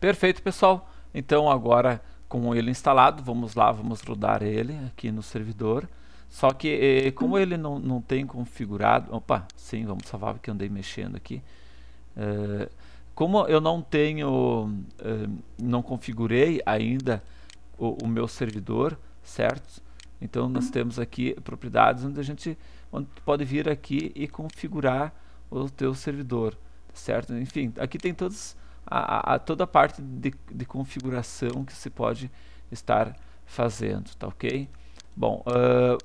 Perfeito, pessoal. Então agora com ele instalado, vamos lá, vamos rodar ele aqui no servidor. Só que eh, como uhum. ele não, não tem configurado... Opa, sim, vamos salvar porque andei mexendo aqui. Eh, como eu não tenho... Eh, não configurei ainda o, o, meu servidor, certo? Então nós uhum. temos aqui propriedades onde a gente onde pode vir aqui e configurar o teu servidor, certo? Enfim, aqui tem todos a, a toda a parte de, de, configuração que você pode estar fazendo, tá ok? Bom, uh,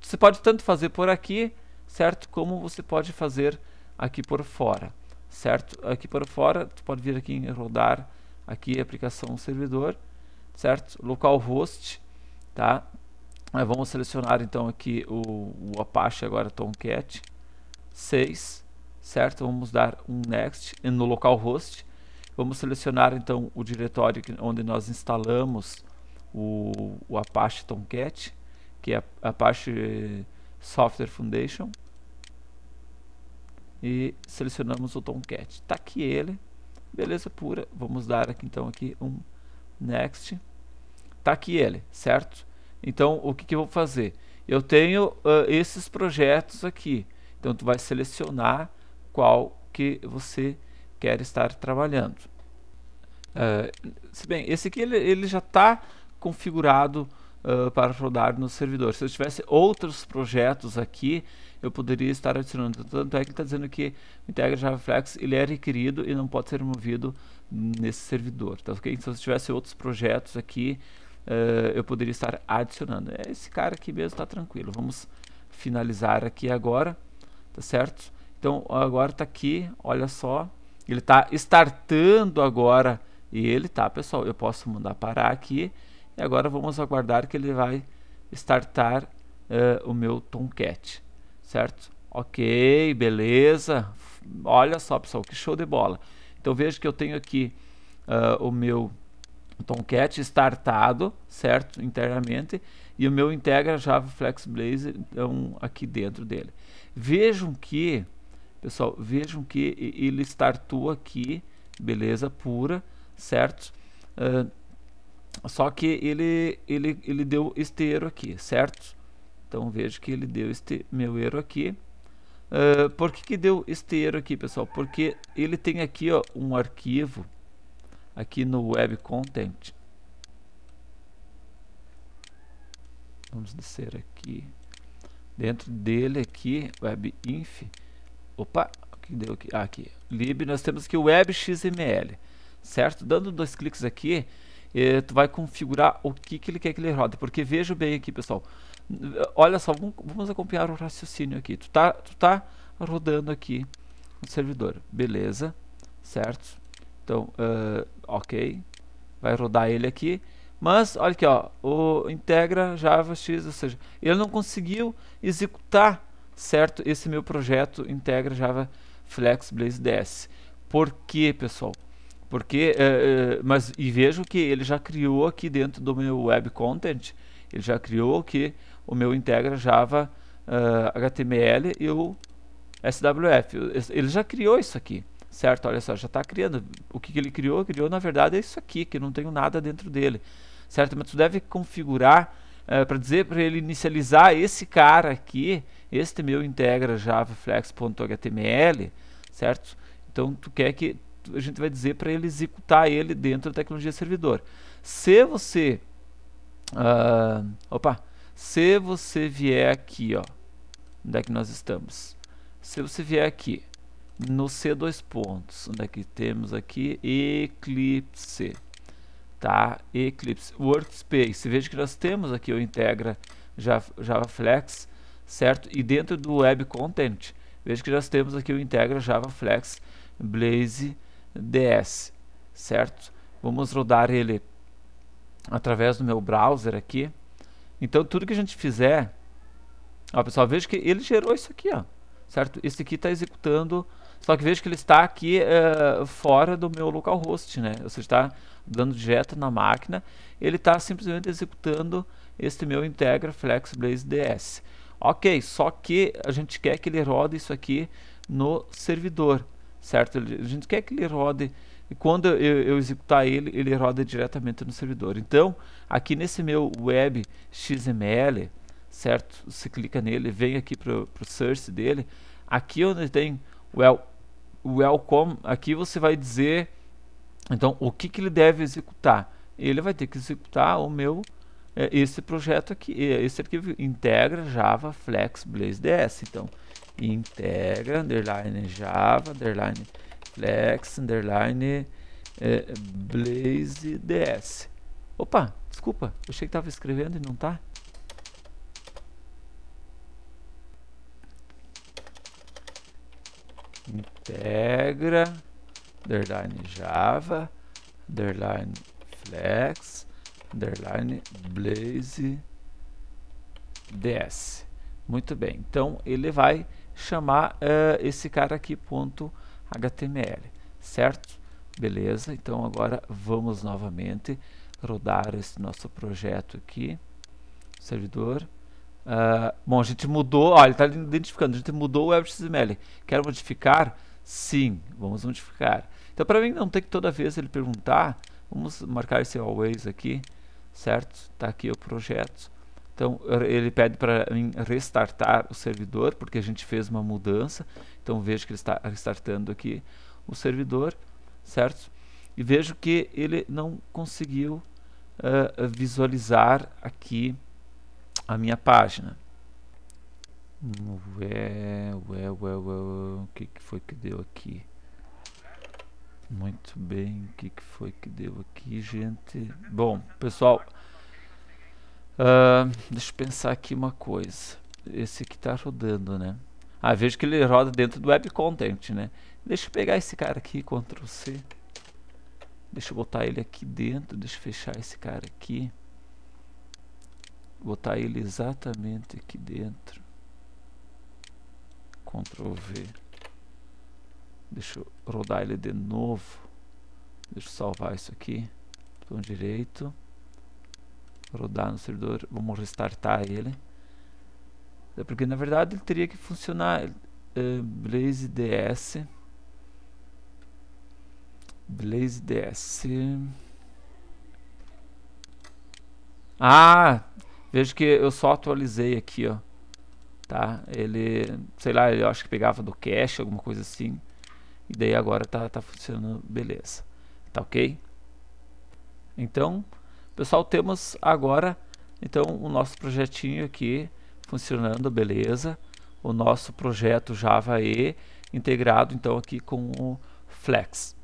você pode tanto fazer por aqui, certo? Como você pode fazer aqui por fora, certo? Aqui por fora, você pode vir aqui em rodar, aqui aplicação servidor, certo? Localhost, tá? vamos selecionar então aqui o, o Apache agora Tomcat 6, certo? Vamos dar um next no localhost Vamos selecionar então o diretório onde nós instalamos o, o Apache Tomcat, que é a Apache eh, Software Foundation. E selecionamos o Tomcat. Está aqui ele. Beleza pura. Vamos dar aqui então aqui um Next. Está aqui ele, certo? Então o que, que eu vou fazer? Eu tenho uh, esses projetos aqui. Então tu vai selecionar qual que você quer estar trabalhando. Uh, se bem, esse aqui ele, ele já está configurado uh, para rodar no servidor. Se eu tivesse outros projetos aqui, eu poderia estar adicionando. Tanto é que está dizendo que o Integra JavaFlex ele é requerido e não pode ser movido nesse servidor. Tá, ok? Então, se eu tivesse outros projetos aqui, uh, eu poderia estar adicionando. É esse cara aqui mesmo está tranquilo. Vamos finalizar aqui agora, tá certo? Então agora está aqui, olha só, ele está startando agora ele, tá, pessoal? Eu posso mandar parar aqui. E agora vamos aguardar que ele vai startar uh, o meu Tomcat, certo? Ok, beleza. Olha só, pessoal, que show de bola. Então veja que eu tenho aqui uh, o meu Tomcat startado, certo? Internamente. E o meu Integra Java Flex Blaze então, aqui dentro dele. Vejam que Pessoal, vejam que ele startou aqui, beleza pura, certo? Uh, só que ele, ele, ele deu este erro aqui, certo? Então vejo que ele deu este meu erro aqui. Uh, por que, que deu este erro aqui, pessoal? Porque ele tem aqui ó, um arquivo aqui no Web Content. Vamos descer aqui. Dentro dele aqui, WebInf. Opa, o que deu aqui? Ah, aqui. Lib, nós temos aqui o WebXML, certo? Dando dois cliques aqui, eh, tu vai configurar o que, que ele quer que ele rode. Porque veja bem aqui, pessoal. Olha só, vamos, acompanhar o raciocínio aqui. Tu tá, tu tá rodando aqui no servidor. Beleza, certo? Então, uh, ok. Vai rodar ele aqui. Mas, olha aqui, ó, o integra Java X, ou seja, ele não conseguiu executar certo? Esse meu projeto integra Java Flex Blaze DS. Por quê, pessoal? Porque, eh, eh, mas, e vejo que ele já criou aqui dentro do meu web content, ele já criou aqui o meu integra Java uh, eh, HTML e o SWF. Ele já criou isso aqui, certo? Olha só, já está criando. O que, que ele criou? Criou, na verdade, é isso aqui, que não tenho nada dentro dele, certo? Mas tu deve configurar para dizer para ele inicializar esse cara aqui este meu integra javaflex.html, certo? Então tu quer que a gente vai dizer para ele executar ele dentro da tecnologia servidor. Se você uh, opa, se você vier aqui, ó, onde é que nós estamos? Se você vier aqui no C2 pontos, onde é que temos aqui Eclipse, tá? Eclipse Workspace. Veja que nós temos aqui o integra Java, Java Flex certo? E dentro do Web Content, veja que nós temos aqui o Integra Java Flex Blaze DS, certo? Vamos rodar ele através do meu browser aqui. Então tudo que a gente fizer, ó pessoal, veja que ele gerou isso aqui, ó, certo? Esse aqui está executando, só que veja que ele está aqui uh, fora do meu localhost, né? Ou seja, está dando direto na máquina, ele está simplesmente executando este meu Integra Flex Blaze DS. Ok, só que a gente quer que ele rode isso aqui no servidor, certo? A gente quer que ele rode, e quando eu, eu, executar ele, ele roda diretamente no servidor. Então, aqui nesse meu web XML, certo? Você clica nele, vem aqui para o source dele. Aqui é onde tem well, welcome, aqui você vai dizer, então, o que, que ele deve executar. Ele vai ter que executar o meu é, esse projeto aqui, é, esse arquivo integra java flex blaze ds. Então, integra underline java underline flex underline é, blaze ds. Opa, desculpa, eu achei que estava escrevendo e não está. Integra underline java underline flex underline blaze ds. Muito bem, então ele vai chamar uh, esse cara aqui, ponto .html, certo? Beleza, então agora vamos novamente rodar esse nosso projeto aqui, servidor. Uh, bom, a gente mudou, olha, ele está identificando, a gente mudou o WebXML. Quer modificar? Sim, vamos modificar. Então, para mim não ter que toda vez ele perguntar, vamos marcar esse always aqui, certo? Está aqui o projeto. Então ele pede para mim restartar o servidor, porque a gente fez uma mudança. Então vejo que ele está restartando aqui o servidor, certo? E vejo que ele não conseguiu uh, visualizar aqui a minha página. Hum, ué, ué, ué, ué, o que foi que deu aqui? Muito bem, o que, que foi que deu aqui, gente? Bom, pessoal, uh, deixa eu pensar aqui uma coisa. Esse aqui tá rodando, né? Ah, vejo que ele roda dentro do Web Content, né? Deixa eu pegar esse cara aqui, Ctrl C. Deixa eu botar ele aqui dentro, deixa eu fechar esse cara aqui. Botar ele exatamente aqui dentro. Ctrl V. Deixa eu rodar ele de novo. Deixa eu salvar isso aqui. Botão direito. Rodar no servidor. Vamos restartar ele. É porque na verdade ele teria que funcionar. Uh, Blaze DS. Blaze DS. Ah! Vejo que eu só atualizei aqui, ó. Tá? Ele, sei lá, eu acho que pegava do cache, alguma coisa assim. E daí agora tá, tá funcionando, beleza. Tá ok? Então, pessoal, temos agora então o nosso projetinho aqui funcionando, beleza. O nosso projeto Java E integrado então aqui com o Flex.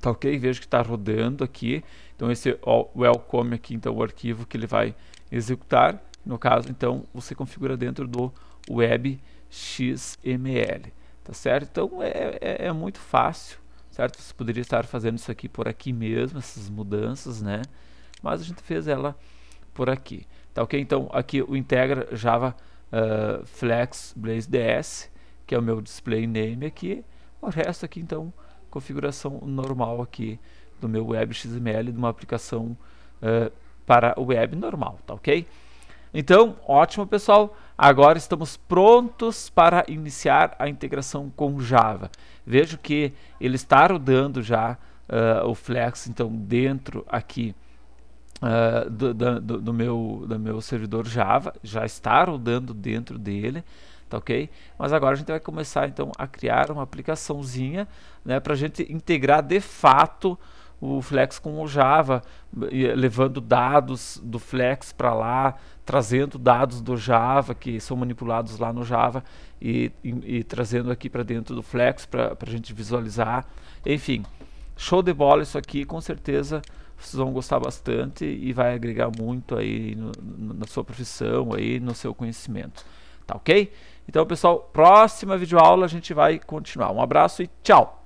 Tá ok? Vejo que está rodando aqui. Então esse welcome aqui, então o arquivo que ele vai executar. No caso, então, você configura dentro do web XML tá certo? Então é, é, é, muito fácil, certo? Você poderia estar fazendo isso aqui por aqui mesmo, essas mudanças, né? Mas a gente fez ela por aqui, tá ok? Então aqui o integra Java uh, Flex Blaze DS, que é o meu display name aqui, o resto aqui então configuração normal aqui do meu web XML de uma aplicação uh, para web normal, tá ok? Então, ótimo pessoal, Agora estamos prontos para iniciar a integração com Java. Vejo que ele está rodando já uh, o Flex, então, dentro aqui uh, do, do, do, meu, do meu servidor Java. Já está rodando dentro dele, tá ok? Mas agora a gente vai começar, então, a criar uma aplicaçãozinha né, para a gente integrar de fato o Flex com o Java, levando dados do Flex para lá, trazendo dados do Java, que são manipulados lá no Java, e, e, e trazendo aqui para dentro do Flex para a gente visualizar. Enfim, show de bola isso aqui, com certeza vocês vão gostar bastante e vai agregar muito aí no, no, na sua profissão, aí no seu conhecimento. Tá ok? Então, pessoal, próxima videoaula a gente vai continuar. Um abraço e tchau!